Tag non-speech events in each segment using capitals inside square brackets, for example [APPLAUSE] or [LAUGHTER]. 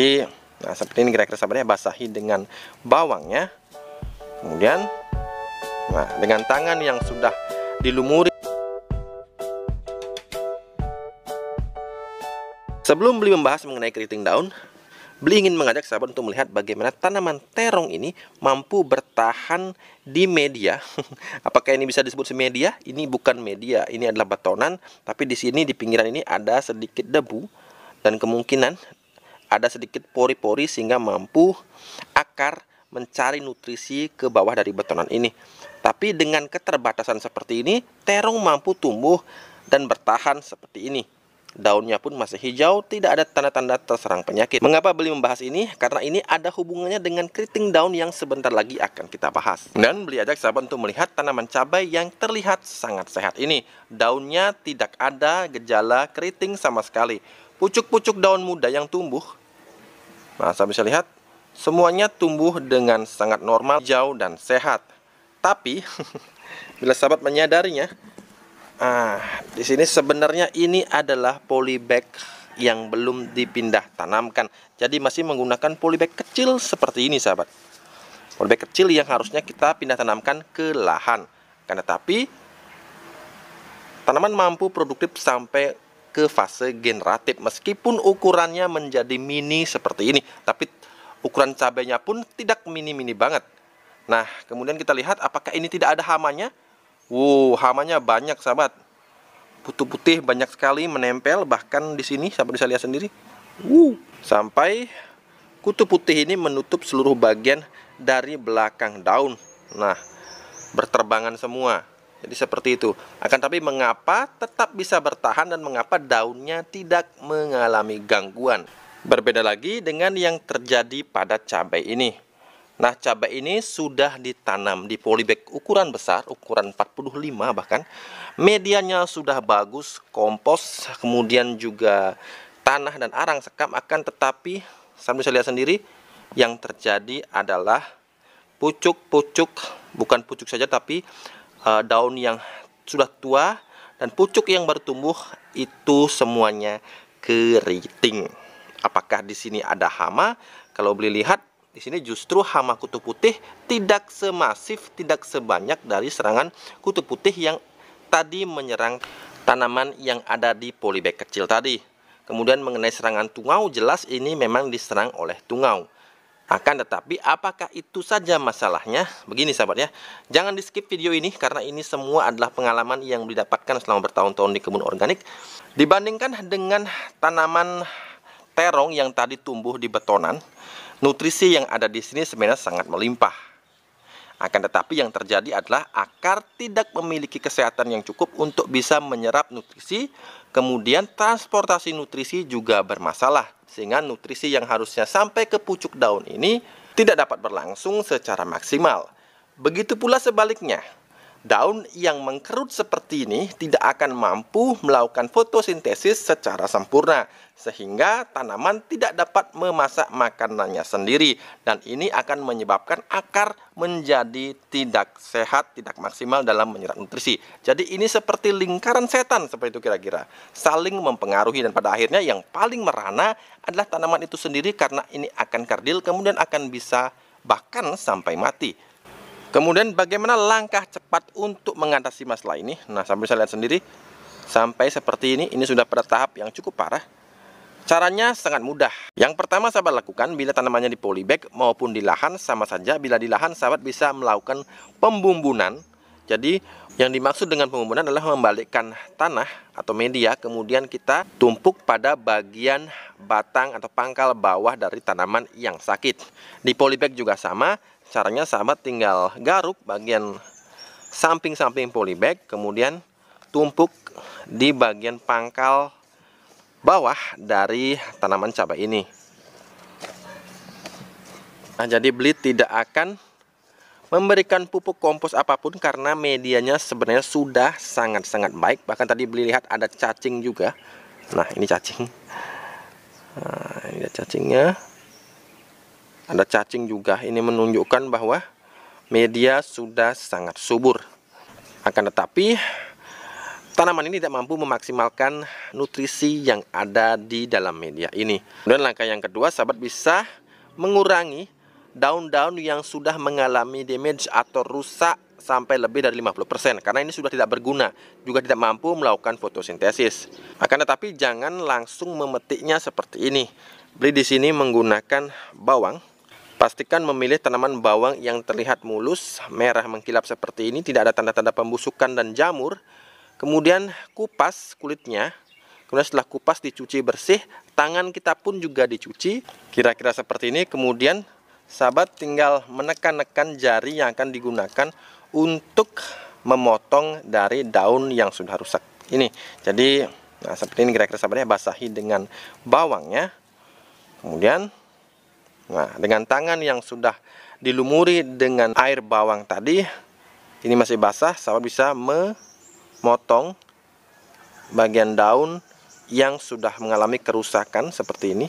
jadi nah seperti ini kira-kira sahabatnya basahi dengan bawangnya kemudian nah dengan tangan yang sudah dilumuri sebelum beli membahas mengenai keriting daun Beli ingin mengajak sahabat untuk melihat bagaimana tanaman terong ini mampu bertahan di media. [LAUGHS] Apakah ini bisa disebut semedia? Ini bukan media, ini adalah batonan. tapi di sini di pinggiran ini ada sedikit debu dan kemungkinan ada sedikit pori-pori sehingga mampu akar mencari nutrisi ke bawah dari betonan ini. Tapi dengan keterbatasan seperti ini, terong mampu tumbuh dan bertahan seperti ini. Daunnya pun masih hijau, tidak ada tanda-tanda terserang penyakit. Mengapa beli membahas ini? Karena ini ada hubungannya dengan keriting daun yang sebentar lagi akan kita bahas. Dan beli ajak sahabat untuk melihat tanaman cabai yang terlihat sangat sehat ini. Daunnya tidak ada gejala keriting sama sekali. Pucuk-pucuk daun muda yang tumbuh Nah, saya bisa lihat semuanya tumbuh dengan sangat normal, jauh dan sehat. Tapi [LAUGHS] bila sahabat menyadarinya, ah, di sini sebenarnya ini adalah polybag yang belum dipindah tanamkan. Jadi masih menggunakan polybag kecil seperti ini, sahabat. Polybag kecil yang harusnya kita pindah tanamkan ke lahan. Karena tapi tanaman mampu produktif sampai ke fase generatif meskipun ukurannya menjadi mini seperti ini tapi ukuran cabainya pun tidak mini-mini banget nah kemudian kita lihat apakah ini tidak ada hamanya wow hamanya banyak sahabat putih putih banyak sekali menempel bahkan di sini sahabat bisa lihat sendiri wow sampai kutu putih ini menutup seluruh bagian dari belakang daun nah berterbangan semua jadi seperti itu. Akan tapi mengapa tetap bisa bertahan dan mengapa daunnya tidak mengalami gangguan? Berbeda lagi dengan yang terjadi pada cabai ini. Nah, cabai ini sudah ditanam di polybag ukuran besar, ukuran 45 bahkan. Medianya sudah bagus, kompos, kemudian juga tanah dan arang sekam akan tetapi saya bisa lihat sendiri yang terjadi adalah pucuk-pucuk bukan pucuk saja tapi uh, daun yang sudah tua dan pucuk yang baru tumbuh itu semuanya keriting. Apakah di sini ada hama? Kalau beli lihat di sini justru hama kutu putih tidak semasif, tidak sebanyak dari serangan kutu putih yang tadi menyerang tanaman yang ada di polybag kecil tadi. Kemudian mengenai serangan tungau, jelas ini memang diserang oleh tungau. Akan tetapi apakah itu saja masalahnya? Begini sahabat ya, jangan di skip video ini karena ini semua adalah pengalaman yang didapatkan selama bertahun-tahun di kebun organik. Dibandingkan dengan tanaman terong yang tadi tumbuh di betonan, nutrisi yang ada di sini sebenarnya sangat melimpah. Akan tetapi yang terjadi adalah akar tidak memiliki kesehatan yang cukup untuk bisa menyerap nutrisi, kemudian transportasi nutrisi juga bermasalah sehingga nutrisi yang harusnya sampai ke pucuk daun ini tidak dapat berlangsung secara maksimal. Begitu pula sebaliknya, Daun yang mengkerut seperti ini tidak akan mampu melakukan fotosintesis secara sempurna, sehingga tanaman tidak dapat memasak makanannya sendiri, dan ini akan menyebabkan akar menjadi tidak sehat, tidak maksimal dalam menyerap nutrisi. Jadi, ini seperti lingkaran setan, seperti itu kira-kira, saling mempengaruhi, dan pada akhirnya yang paling merana adalah tanaman itu sendiri, karena ini akan kerdil, kemudian akan bisa bahkan sampai mati. Kemudian bagaimana langkah cepat untuk mengatasi masalah ini? Nah, sambil saya lihat sendiri, sampai seperti ini, ini sudah pada tahap yang cukup parah. Caranya sangat mudah. Yang pertama sahabat lakukan bila tanamannya di polybag maupun di lahan sama saja. Bila di lahan sahabat bisa melakukan pembumbunan jadi yang dimaksud dengan pengumpulan adalah membalikkan tanah atau media kemudian kita tumpuk pada bagian batang atau pangkal bawah dari tanaman yang sakit. Di polybag juga sama, caranya sama tinggal garuk bagian samping-samping polybag kemudian tumpuk di bagian pangkal bawah dari tanaman cabai ini. Nah, jadi beli tidak akan memberikan pupuk kompos apapun karena medianya sebenarnya sudah sangat-sangat baik. Bahkan tadi beli lihat ada cacing juga. Nah, ini cacing. Nah, ini cacingnya. Ada cacing juga. Ini menunjukkan bahwa media sudah sangat subur. Akan tetapi Tanaman ini tidak mampu memaksimalkan nutrisi yang ada di dalam media ini. Dan langkah yang kedua, sahabat bisa mengurangi daun-daun yang sudah mengalami damage atau rusak sampai lebih dari 50% karena ini sudah tidak berguna juga tidak mampu melakukan fotosintesis. Akan tetapi jangan langsung memetiknya seperti ini. Beli di sini menggunakan bawang. Pastikan memilih tanaman bawang yang terlihat mulus, merah mengkilap seperti ini, tidak ada tanda-tanda pembusukan dan jamur. Kemudian kupas kulitnya. Kemudian setelah kupas dicuci bersih, tangan kita pun juga dicuci kira-kira seperti ini. Kemudian sahabat tinggal menekan-nekan jari yang akan digunakan untuk memotong dari daun yang sudah rusak ini jadi nah seperti ini kira-kira sahabatnya basahi dengan bawangnya kemudian nah dengan tangan yang sudah dilumuri dengan air bawang tadi ini masih basah sahabat bisa memotong bagian daun yang sudah mengalami kerusakan seperti ini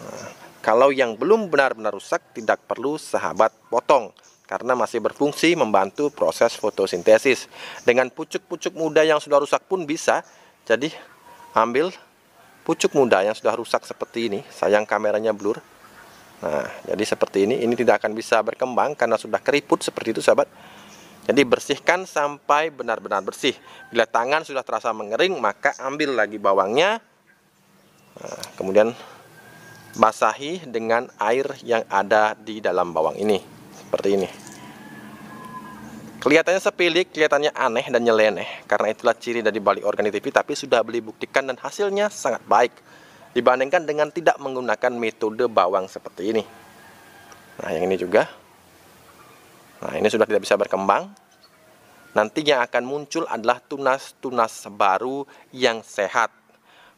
nah. Kalau yang belum benar-benar rusak, tidak perlu sahabat potong karena masih berfungsi membantu proses fotosintesis. Dengan pucuk-pucuk muda yang sudah rusak pun bisa. Jadi ambil pucuk muda yang sudah rusak seperti ini. Sayang kameranya blur. Nah, jadi seperti ini. Ini tidak akan bisa berkembang karena sudah keriput seperti itu, sahabat. Jadi bersihkan sampai benar-benar bersih. Bila tangan sudah terasa mengering, maka ambil lagi bawangnya. Nah, kemudian basahi dengan air yang ada di dalam bawang ini seperti ini kelihatannya sepilik kelihatannya aneh dan nyeleneh karena itulah ciri dari bali organitipi TV tapi sudah beli buktikan dan hasilnya sangat baik dibandingkan dengan tidak menggunakan metode bawang seperti ini nah yang ini juga nah ini sudah tidak bisa berkembang nanti yang akan muncul adalah tunas-tunas baru yang sehat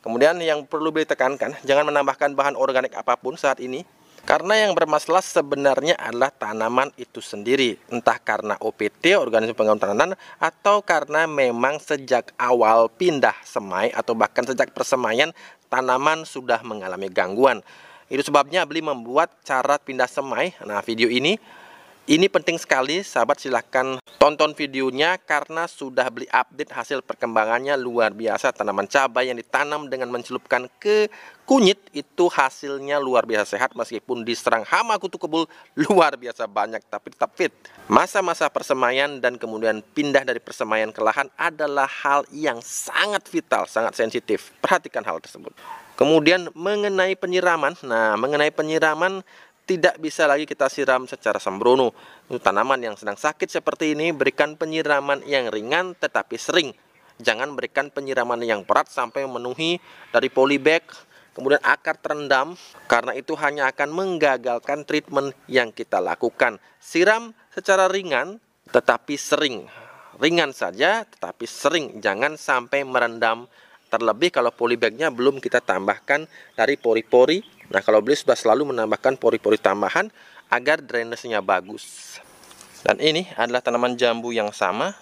Kemudian yang perlu ditekankan, jangan menambahkan bahan organik apapun saat ini karena yang bermasalah sebenarnya adalah tanaman itu sendiri, entah karena OPT organisme pengganggu tanaman atau karena memang sejak awal pindah semai atau bahkan sejak persemaian tanaman sudah mengalami gangguan. Itu sebabnya beli membuat cara pindah semai. Nah, video ini ini penting sekali, sahabat silahkan tonton videonya karena sudah beli update hasil perkembangannya luar biasa. Tanaman cabai yang ditanam dengan mencelupkan ke kunyit itu hasilnya luar biasa sehat meskipun diserang hama kutu kebul [LAUGHS] luar biasa banyak tapi tetap fit. Masa-masa persemaian dan kemudian pindah dari persemaian ke lahan adalah hal yang sangat vital, sangat sensitif. Perhatikan hal tersebut. Kemudian mengenai penyiraman, nah mengenai penyiraman tidak bisa lagi kita siram secara sembrono. Tanaman yang sedang sakit seperti ini berikan penyiraman yang ringan tetapi sering. Jangan berikan penyiraman yang berat sampai memenuhi dari polybag kemudian akar terendam karena itu hanya akan menggagalkan treatment yang kita lakukan. Siram secara ringan tetapi sering. Ringan saja tetapi sering, jangan sampai merendam terlebih kalau polybagnya belum kita tambahkan dari pori-pori Nah, kalau beli sudah selalu menambahkan pori-pori tambahan agar drainasenya bagus. Dan ini adalah tanaman jambu yang sama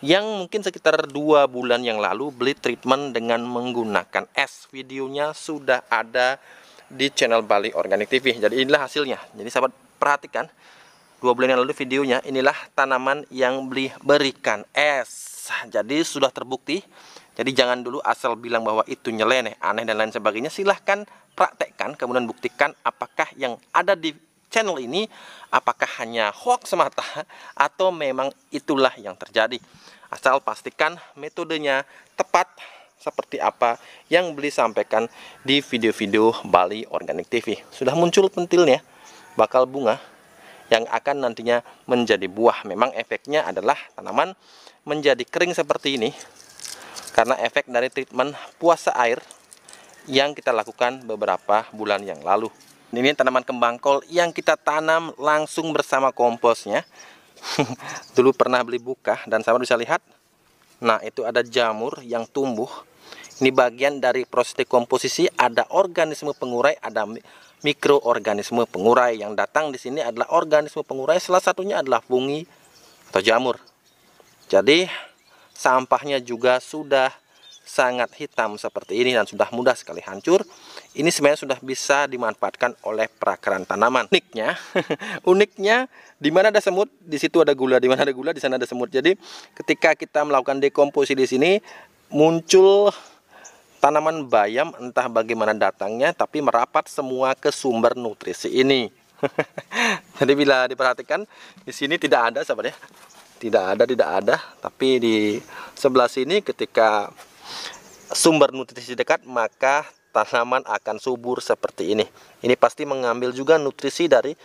yang mungkin sekitar dua bulan yang lalu beli treatment dengan menggunakan es. Videonya sudah ada di channel Bali Organic TV. Jadi inilah hasilnya. Jadi sahabat perhatikan dua bulan yang lalu videonya inilah tanaman yang beli berikan es. Jadi sudah terbukti jadi jangan dulu asal bilang bahwa itu nyeleneh, aneh dan lain sebagainya. Silahkan praktekkan, kemudian buktikan apakah yang ada di channel ini apakah hanya hoax semata [LAUGHS] atau memang itulah yang terjadi. Asal pastikan metodenya tepat seperti apa yang beli sampaikan di video-video Bali Organic TV. Sudah muncul pentilnya, bakal bunga yang akan nantinya menjadi buah. Memang efeknya adalah tanaman menjadi kering seperti ini karena efek dari treatment puasa air yang kita lakukan beberapa bulan yang lalu. Ini tanaman kembang kol yang kita tanam langsung bersama komposnya. [LAUGHS] Dulu pernah beli buka dan sama bisa lihat. Nah, itu ada jamur yang tumbuh. Ini bagian dari proses dekomposisi ada organisme pengurai, ada mikroorganisme pengurai yang datang di sini adalah organisme pengurai salah satunya adalah fungi atau jamur. Jadi sampahnya juga sudah sangat hitam seperti ini dan sudah mudah sekali hancur. Ini sebenarnya sudah bisa dimanfaatkan oleh perakaran tanaman. Uniknya, [LAUGHS] uniknya di mana ada semut, di situ ada gula, di mana ada gula, di sana ada semut. Jadi ketika kita melakukan dekomposisi di sini muncul tanaman bayam entah bagaimana datangnya tapi merapat semua ke sumber nutrisi ini. [LAUGHS] Jadi bila diperhatikan di sini tidak ada sahabat ya tidak ada tidak ada tapi di sebelah sini ketika sumber nutrisi dekat maka tanaman akan subur seperti ini ini pasti mengambil juga nutrisi dari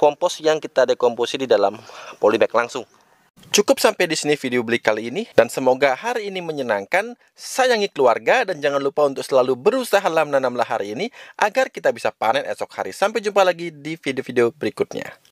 kompos yang kita dekomposi di dalam polybag langsung Cukup sampai di sini video beli kali ini dan semoga hari ini menyenangkan. Sayangi keluarga dan jangan lupa untuk selalu berusaha dalam menanamlah hari ini agar kita bisa panen esok hari. Sampai jumpa lagi di video-video berikutnya.